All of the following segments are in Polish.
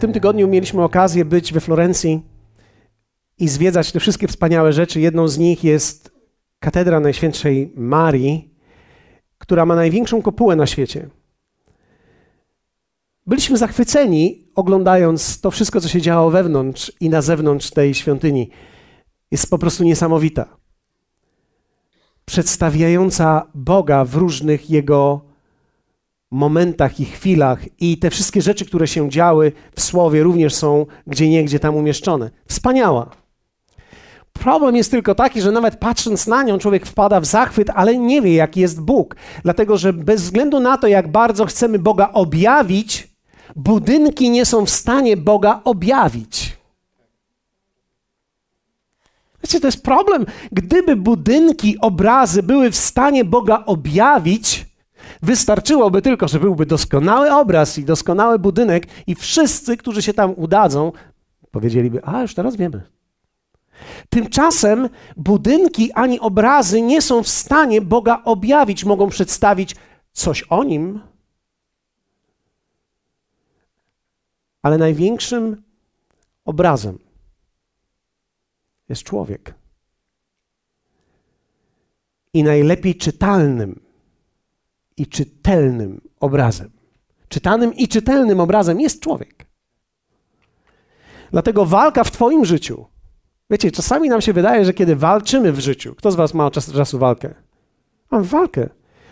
tym tygodniu mieliśmy okazję być we Florencji i zwiedzać te wszystkie wspaniałe rzeczy. Jedną z nich jest katedra Najświętszej Marii, która ma największą kopułę na świecie. Byliśmy zachwyceni, oglądając to wszystko, co się działo wewnątrz i na zewnątrz tej świątyni. Jest po prostu niesamowita. Przedstawiająca Boga w różnych jego momentach i chwilach i te wszystkie rzeczy, które się działy w Słowie również są gdzie niegdzie tam umieszczone. Wspaniała. Problem jest tylko taki, że nawet patrząc na nią, człowiek wpada w zachwyt, ale nie wie, jaki jest Bóg. Dlatego, że bez względu na to, jak bardzo chcemy Boga objawić, budynki nie są w stanie Boga objawić. Wiecie, to jest problem. Gdyby budynki, obrazy były w stanie Boga objawić, Wystarczyłoby tylko, że byłby doskonały obraz i doskonały budynek, i wszyscy, którzy się tam udadzą, powiedzieliby: A, już teraz wiemy. Tymczasem budynki ani obrazy nie są w stanie Boga objawić, mogą przedstawić coś o nim. Ale największym obrazem jest człowiek. I najlepiej czytalnym i czytelnym obrazem. Czytanym i czytelnym obrazem jest człowiek. Dlatego walka w Twoim życiu. Wiecie, czasami nam się wydaje, że kiedy walczymy w życiu, kto z Was ma od czasu do czasu walkę? Mam walkę.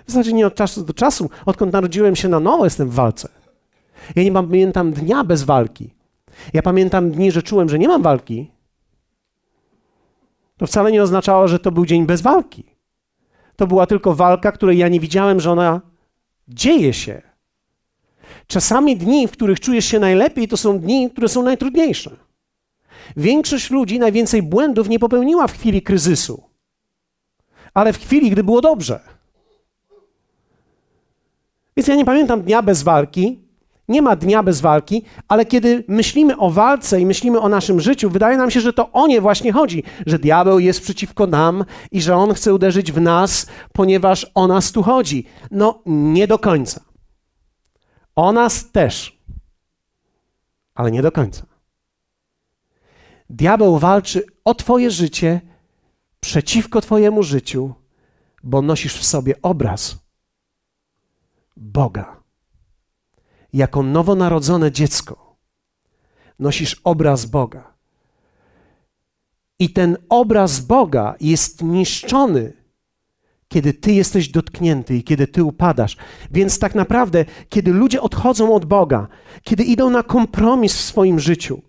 W zasadzie nie od czasu do czasu, odkąd narodziłem się na nowo, jestem w walce. Ja nie pamiętam dnia bez walki. Ja pamiętam dni, że czułem, że nie mam walki. To wcale nie oznaczało, że to był dzień bez walki to była tylko walka, której ja nie widziałem, że ona dzieje się. Czasami dni, w których czujesz się najlepiej, to są dni, które są najtrudniejsze. Większość ludzi najwięcej błędów nie popełniła w chwili kryzysu, ale w chwili, gdy było dobrze. Więc ja nie pamiętam dnia bez walki, nie ma dnia bez walki, ale kiedy myślimy o walce i myślimy o naszym życiu, wydaje nam się, że to o nie właśnie chodzi, że diabeł jest przeciwko nam i że on chce uderzyć w nas, ponieważ o nas tu chodzi. No nie do końca. O nas też, ale nie do końca. Diabeł walczy o Twoje życie, przeciwko Twojemu życiu, bo nosisz w sobie obraz Boga jako nowonarodzone dziecko nosisz obraz Boga. I ten obraz Boga jest niszczony, kiedy ty jesteś dotknięty i kiedy ty upadasz. Więc tak naprawdę, kiedy ludzie odchodzą od Boga, kiedy idą na kompromis w swoim życiu,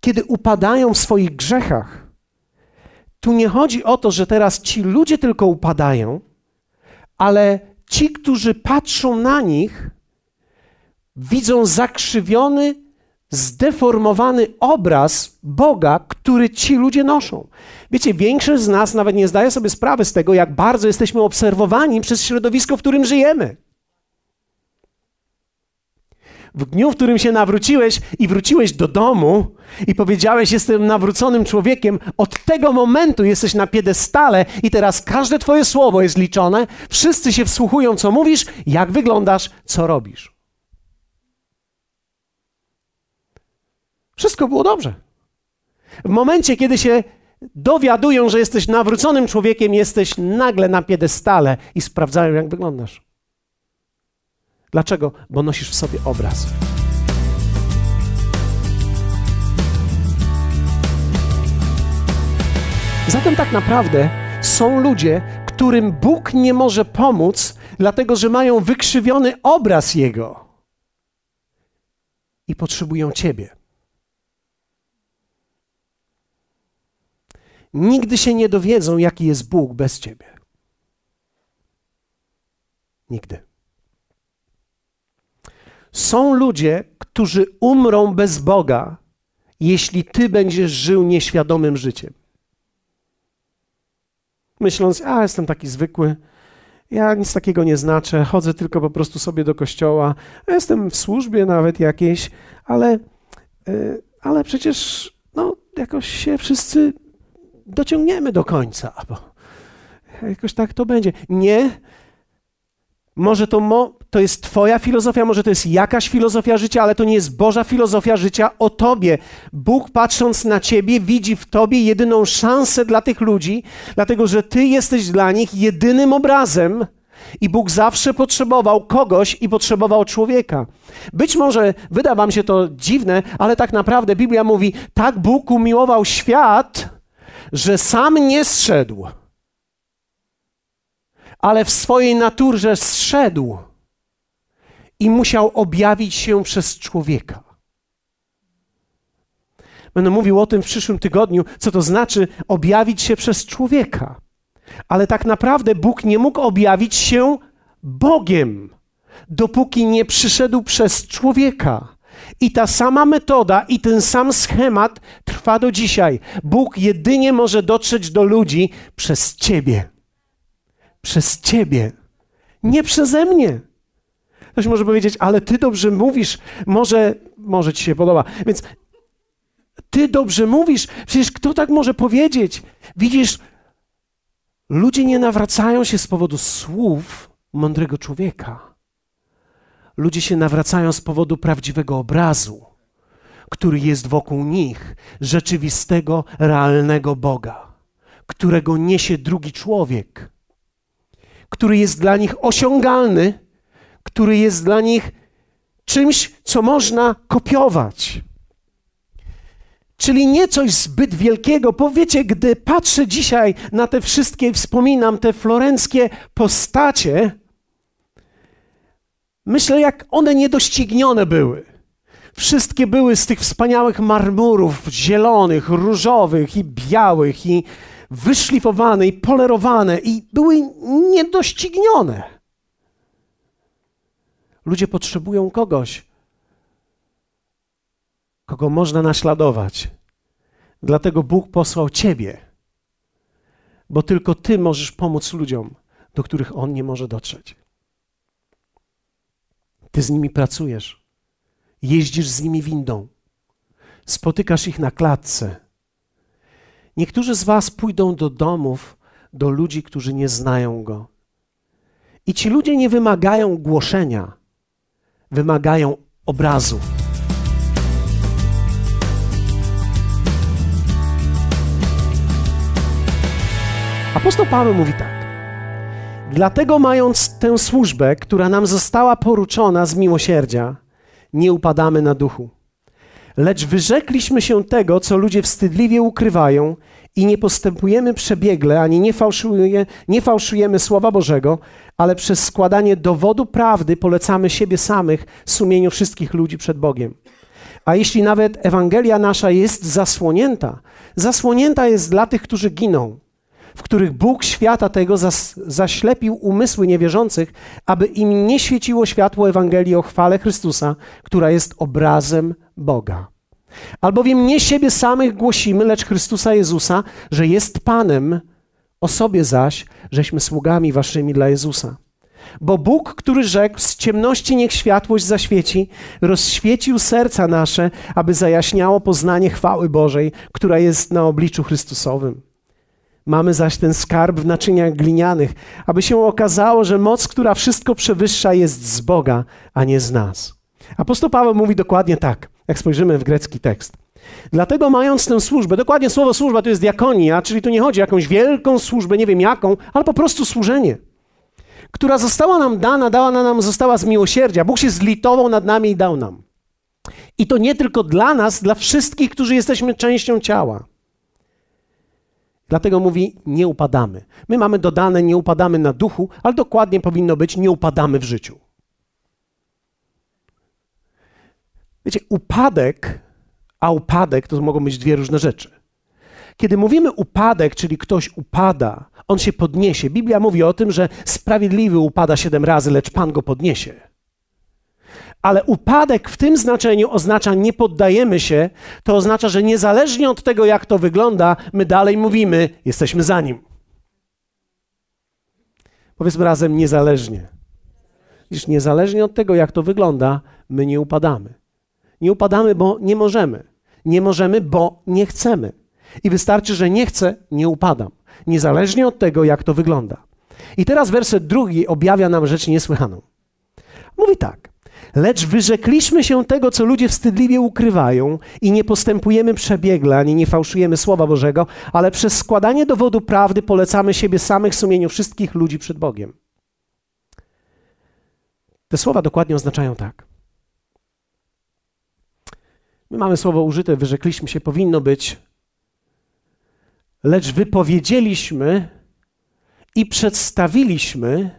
kiedy upadają w swoich grzechach, tu nie chodzi o to, że teraz ci ludzie tylko upadają, ale ci, którzy patrzą na nich, widzą zakrzywiony, zdeformowany obraz Boga, który ci ludzie noszą. Wiecie, większość z nas nawet nie zdaje sobie sprawy z tego, jak bardzo jesteśmy obserwowani przez środowisko, w którym żyjemy. W dniu, w którym się nawróciłeś i wróciłeś do domu i powiedziałeś, jestem nawróconym człowiekiem, od tego momentu jesteś na piedestale i teraz każde twoje słowo jest liczone, wszyscy się wsłuchują, co mówisz, jak wyglądasz, co robisz. Wszystko było dobrze. W momencie, kiedy się dowiadują, że jesteś nawróconym człowiekiem, jesteś nagle na piedestale i sprawdzają, jak wyglądasz. Dlaczego? Bo nosisz w sobie obraz. Zatem tak naprawdę są ludzie, którym Bóg nie może pomóc, dlatego że mają wykrzywiony obraz Jego i potrzebują Ciebie. nigdy się nie dowiedzą, jaki jest Bóg bez ciebie. Nigdy. Są ludzie, którzy umrą bez Boga, jeśli ty będziesz żył nieświadomym życiem. Myśląc, a jestem taki zwykły, ja nic takiego nie znaczę, chodzę tylko po prostu sobie do kościoła, jestem w służbie nawet jakiejś, ale, y, ale przecież no, jakoś się wszyscy dociągniemy do końca, bo jakoś tak to będzie. Nie. Może to, mo, to jest Twoja filozofia, może to jest jakaś filozofia życia, ale to nie jest Boża filozofia życia o Tobie. Bóg patrząc na Ciebie widzi w Tobie jedyną szansę dla tych ludzi, dlatego że Ty jesteś dla nich jedynym obrazem, i Bóg zawsze potrzebował kogoś i potrzebował człowieka. Być może wyda Wam się to dziwne, ale tak naprawdę Biblia mówi: tak Bóg umiłował świat, że sam nie zszedł, ale w swojej naturze zszedł i musiał objawić się przez człowieka. Będę mówił o tym w przyszłym tygodniu, co to znaczy objawić się przez człowieka. Ale tak naprawdę Bóg nie mógł objawić się Bogiem, dopóki nie przyszedł przez człowieka. I ta sama metoda i ten sam schemat trwa do dzisiaj. Bóg jedynie może dotrzeć do ludzi przez Ciebie. Przez Ciebie. Nie przeze mnie. Ktoś może powiedzieć, ale Ty dobrze mówisz, może, może Ci się podoba. Więc Ty dobrze mówisz, przecież kto tak może powiedzieć? Widzisz, ludzie nie nawracają się z powodu słów mądrego człowieka ludzie się nawracają z powodu prawdziwego obrazu, który jest wokół nich, rzeczywistego, realnego Boga, którego niesie drugi człowiek, który jest dla nich osiągalny, który jest dla nich czymś, co można kopiować. Czyli nie coś zbyt wielkiego. Powiecie, gdy patrzę dzisiaj na te wszystkie, wspominam te florenckie postacie, Myślę, jak one niedoścignione były. Wszystkie były z tych wspaniałych marmurów zielonych, różowych i białych, i wyszlifowane, i polerowane, i były niedoścignione. Ludzie potrzebują kogoś, kogo można naśladować. Dlatego Bóg posłał Ciebie, bo tylko Ty możesz pomóc ludziom, do których On nie może dotrzeć. Ty z nimi pracujesz, jeździsz z nimi windą, spotykasz ich na klatce. Niektórzy z Was pójdą do domów, do ludzi, którzy nie znają Go. I ci ludzie nie wymagają głoszenia, wymagają obrazu. Apostoł Paweł mówi tak. Dlatego mając tę służbę, która nam została poruczona z miłosierdzia, nie upadamy na duchu. Lecz wyrzekliśmy się tego, co ludzie wstydliwie ukrywają i nie postępujemy przebiegle, ani nie, fałszuje, nie fałszujemy Słowa Bożego, ale przez składanie dowodu prawdy polecamy siebie samych sumieniu wszystkich ludzi przed Bogiem. A jeśli nawet Ewangelia nasza jest zasłonięta, zasłonięta jest dla tych, którzy giną w których Bóg świata tego zas, zaślepił umysły niewierzących, aby im nie świeciło światło Ewangelii o chwale Chrystusa, która jest obrazem Boga. Albowiem nie siebie samych głosimy, lecz Chrystusa Jezusa, że jest Panem, o sobie zaś, żeśmy sługami waszymi dla Jezusa. Bo Bóg, który rzekł, z ciemności niech światłość zaświeci, rozświecił serca nasze, aby zajaśniało poznanie chwały Bożej, która jest na obliczu Chrystusowym. Mamy zaś ten skarb w naczyniach glinianych, aby się okazało, że moc, która wszystko przewyższa, jest z Boga, a nie z nas. Apostoł Paweł mówi dokładnie tak, jak spojrzymy w grecki tekst. Dlatego mając tę służbę, dokładnie słowo służba to jest diakonia, czyli tu nie chodzi o jakąś wielką służbę, nie wiem jaką, ale po prostu służenie, która została nam dana, dała nam, została z miłosierdzia. Bóg się zlitował nad nami i dał nam. I to nie tylko dla nas, dla wszystkich, którzy jesteśmy częścią ciała. Dlatego mówi, nie upadamy. My mamy dodane, nie upadamy na duchu, ale dokładnie powinno być, nie upadamy w życiu. Wiecie, upadek, a upadek to mogą być dwie różne rzeczy. Kiedy mówimy upadek, czyli ktoś upada, on się podniesie. Biblia mówi o tym, że sprawiedliwy upada siedem razy, lecz Pan go podniesie. Ale upadek w tym znaczeniu oznacza nie poddajemy się, to oznacza, że niezależnie od tego, jak to wygląda, my dalej mówimy, jesteśmy za nim. Powiedzmy razem niezależnie. Widzisz, niezależnie od tego, jak to wygląda, my nie upadamy. Nie upadamy, bo nie możemy. Nie możemy, bo nie chcemy. I wystarczy, że nie chcę, nie upadam. Niezależnie od tego, jak to wygląda. I teraz werset drugi objawia nam rzecz niesłychaną. Mówi tak. Lecz wyrzekliśmy się tego, co ludzie wstydliwie ukrywają i nie postępujemy przebiegle, ani nie fałszujemy Słowa Bożego, ale przez składanie dowodu prawdy polecamy siebie samych sumieniu wszystkich ludzi przed Bogiem. Te słowa dokładnie oznaczają tak. My mamy słowo użyte, wyrzekliśmy się, powinno być, lecz wypowiedzieliśmy i przedstawiliśmy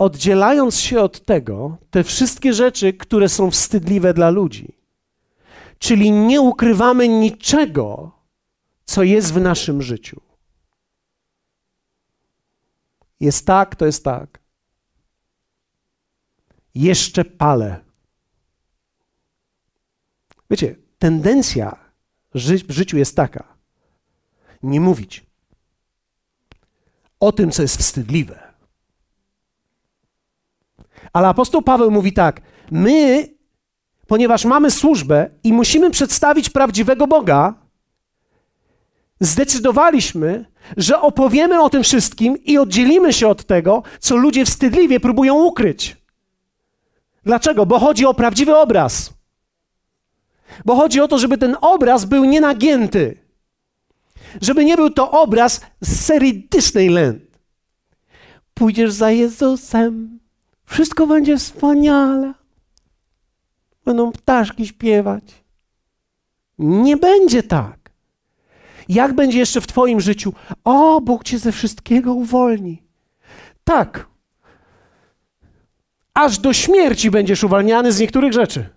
oddzielając się od tego, te wszystkie rzeczy, które są wstydliwe dla ludzi. Czyli nie ukrywamy niczego, co jest w naszym życiu. Jest tak, to jest tak. Jeszcze palę. Wiecie, tendencja ży w życiu jest taka: nie mówić o tym, co jest wstydliwe ale apostoł Paweł mówi tak: My, ponieważ mamy służbę i musimy przedstawić prawdziwego Boga, zdecydowaliśmy, że opowiemy o tym wszystkim i oddzielimy się od tego, co ludzie wstydliwie próbują ukryć. Dlaczego? Bo chodzi o prawdziwy obraz. Bo chodzi o to, żeby ten obraz był nienagięty. Żeby nie był to obraz z serii Disneyland. Pójdziesz za Jezusem, wszystko będzie wspaniale. Będą ptaszki śpiewać. Nie będzie tak. Jak będzie jeszcze w Twoim życiu? O, Bóg Cię ze wszystkiego uwolni. Tak. Aż do śmierci będziesz uwalniany z niektórych rzeczy.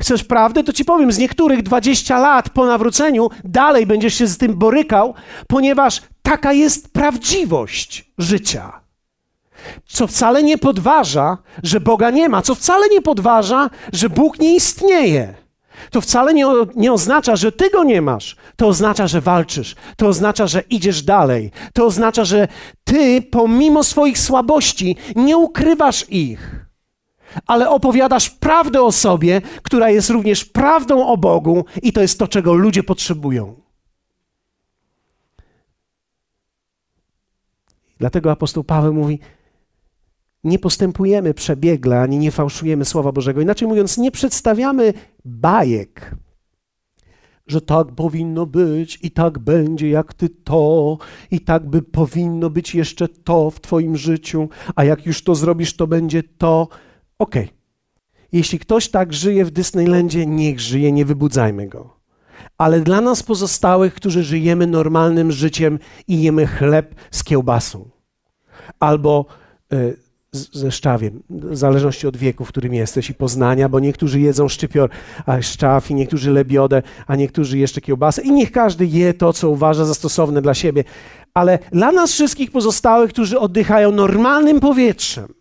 Chcesz prawdy? To ci powiem, z niektórych 20 lat po nawróceniu dalej będziesz się z tym borykał, ponieważ taka jest prawdziwość życia. Co wcale nie podważa, że Boga nie ma, co wcale nie podważa, że Bóg nie istnieje. To wcale nie, nie, oznacza, że ty go nie masz. To oznacza, że walczysz. To oznacza, że idziesz dalej. To oznacza, że ty, pomimo swoich słabości, nie ukrywasz ich, ale opowiadasz prawdę o sobie, która jest również prawdą o Bogu, i to jest to, czego ludzie potrzebują. Dlatego apostoł Paweł mówi: nie postępujemy przebiegle ani nie fałszujemy Słowa Bożego. Inaczej mówiąc, nie przedstawiamy bajek, że tak powinno być i tak będzie, jak ty to, i tak by powinno być jeszcze to w twoim życiu, a jak już to zrobisz, to będzie to. Okej. Okay. Jeśli ktoś tak żyje w Disneylandzie, niech żyje, nie wybudzajmy go. Ale dla nas pozostałych, którzy żyjemy normalnym życiem i jemy chleb z kiełbasą, albo y, ze szczawiem, w zależności od wieku, w którym jesteś i poznania, bo niektórzy jedzą szczypior, a szczaw i niektórzy lebiodę, a niektórzy jeszcze kiełbasę i niech każdy je to, co uważa za stosowne dla siebie. Ale dla nas wszystkich pozostałych, którzy oddychają normalnym powietrzem,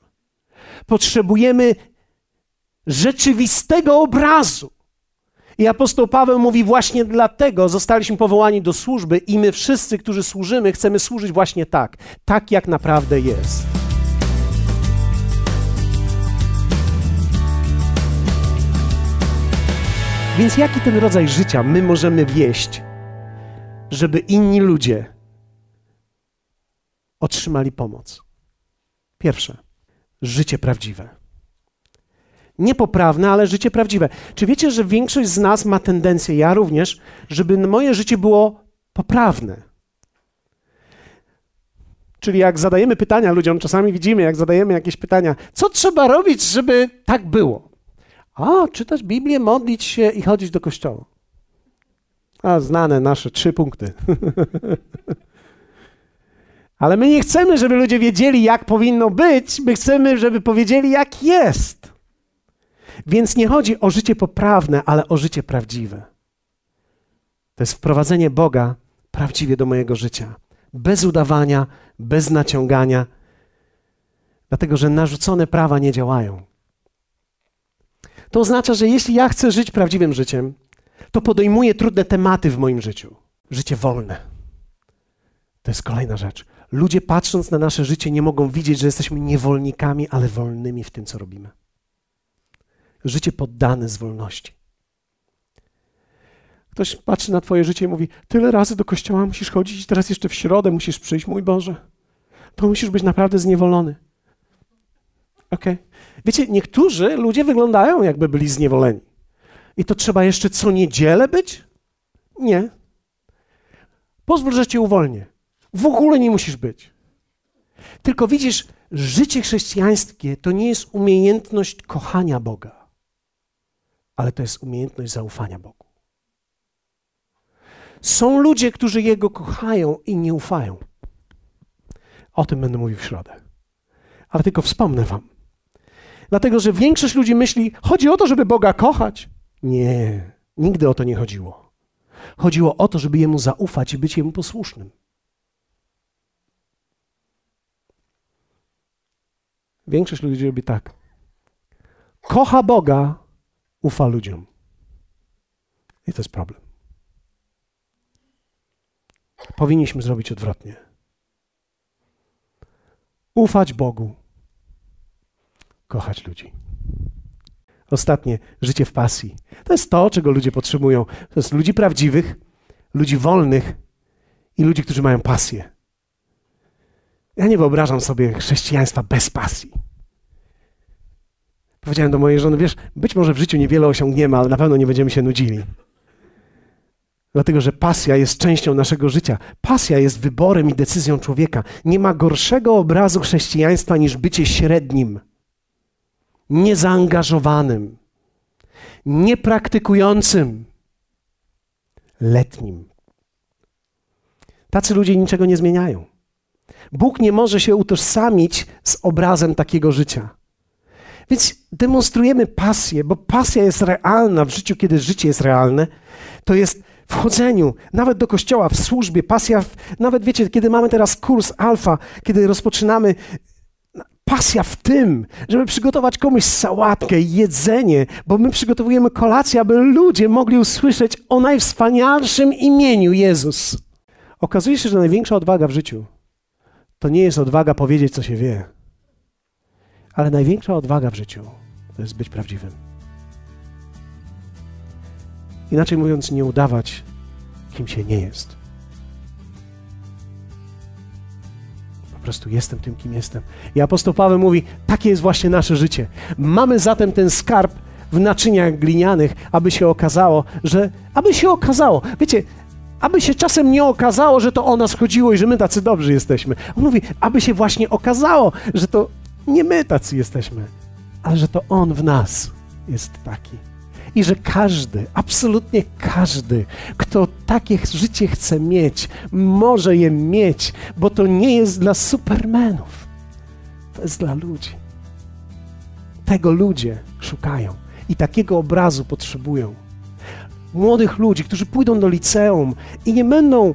potrzebujemy rzeczywistego obrazu. I apostoł Paweł mówi właśnie dlatego zostaliśmy powołani do służby i my wszyscy, którzy służymy, chcemy służyć właśnie tak, tak jak naprawdę jest. Więc jaki ten rodzaj życia my możemy wieść, żeby inni ludzie otrzymali pomoc? Pierwsze, życie prawdziwe. Niepoprawne, ale życie prawdziwe. Czy wiecie, że większość z nas ma tendencję, ja również, żeby moje życie było poprawne? Czyli jak zadajemy pytania ludziom, czasami widzimy, jak zadajemy jakieś pytania, co trzeba robić, żeby tak było? A, czytać Biblię, modlić się i chodzić do kościoła. A, znane nasze trzy punkty. Ale my nie chcemy, żeby ludzie wiedzieli, jak powinno być, my chcemy, żeby powiedzieli, jak jest. Więc nie chodzi o życie poprawne, ale o życie prawdziwe. To jest wprowadzenie Boga prawdziwie do mojego życia. Bez udawania, bez naciągania, dlatego że narzucone prawa nie działają. To oznacza, że jeśli ja chcę żyć prawdziwym życiem, to podejmuję trudne tematy w moim życiu. Życie wolne. To jest kolejna rzecz. Ludzie patrząc na nasze życie nie mogą widzieć, że jesteśmy niewolnikami, ale wolnymi w tym, co robimy. Życie poddane z wolności. Ktoś patrzy na Twoje życie i mówi: Tyle razy do kościoła musisz chodzić, i teraz jeszcze w środę musisz przyjść, mój Boże. To musisz być naprawdę zniewolony. Okay. Wiecie, niektórzy ludzie wyglądają, jakby byli zniewoleni. I to trzeba jeszcze co niedzielę być? Nie. Pozwól, że cię uwolnię. W ogóle nie musisz być. Tylko widzisz, życie chrześcijańskie to nie jest umiejętność kochania Boga, ale to jest umiejętność zaufania Bogu. Są ludzie, którzy Jego kochają i nie ufają. O tym będę mówił w środę. Ale tylko wspomnę Wam, Dlatego, że większość ludzi myśli, chodzi o to, żeby Boga kochać. Nie, nigdy o to nie chodziło. Chodziło o to, żeby Jemu zaufać i być Jemu posłusznym. Większość ludzi robi tak. Kocha Boga, ufa ludziom. I to jest problem. Powinniśmy zrobić odwrotnie. Ufać Bogu, kochać ludzi. Ostatnie, życie w pasji. To jest to, czego ludzie potrzebują. To jest ludzi prawdziwych, ludzi wolnych i ludzi, którzy mają pasję. Ja nie wyobrażam sobie chrześcijaństwa bez pasji. Powiedziałem do mojej żony, wiesz, być może w życiu niewiele osiągniemy, ale na pewno nie będziemy się nudzili. Dlatego, że pasja jest częścią naszego życia. Pasja jest wyborem i decyzją człowieka. Nie ma gorszego obrazu chrześcijaństwa niż bycie średnim niezaangażowanym, niepraktykującym, letnim. Tacy ludzie niczego nie zmieniają. Bóg nie może się utożsamić z obrazem takiego życia. Więc demonstrujemy pasję, bo pasja jest realna w życiu, kiedy życie jest realne. To jest w chodzeniu, nawet do kościoła, w służbie, pasja, w, nawet wiecie, kiedy mamy teraz kurs alfa, kiedy rozpoczynamy pasja w tym, żeby przygotować komuś sałatkę, jedzenie, bo my przygotowujemy kolację, aby ludzie mogli usłyszeć o najwspanialszym imieniu Jezus. Okazuje się, że największa odwaga w życiu to nie jest odwaga powiedzieć, co się wie, ale największa odwaga w życiu to jest być prawdziwym. Inaczej mówiąc, nie udawać, kim się nie jest. prostu jestem tym, kim jestem. I apostoł Paweł mówi, takie jest właśnie nasze życie. Mamy zatem ten skarb w naczyniach glinianych, aby się okazało, że... Aby się okazało. Wiecie, aby się czasem nie okazało, że to o nas chodziło i że my tacy dobrzy jesteśmy. On mówi, aby się właśnie okazało, że to nie my tacy jesteśmy, ale że to On w nas jest taki i że każdy, absolutnie każdy, kto takie życie chce mieć, może je mieć, bo to nie jest dla supermenów. To jest dla ludzi. Tego ludzie szukają i takiego obrazu potrzebują. Młodych ludzi, którzy pójdą do liceum i nie będą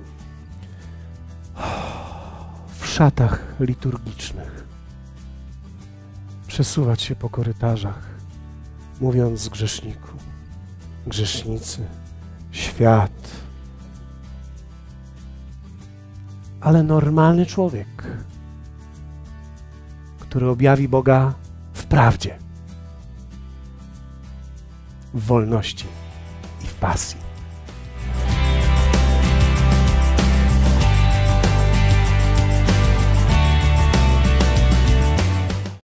w szatach liturgicznych przesuwać się po korytarzach, mówiąc grzeszniku grzesznicy, świat. Ale normalny człowiek, który objawi Boga w prawdzie, w wolności i w pasji.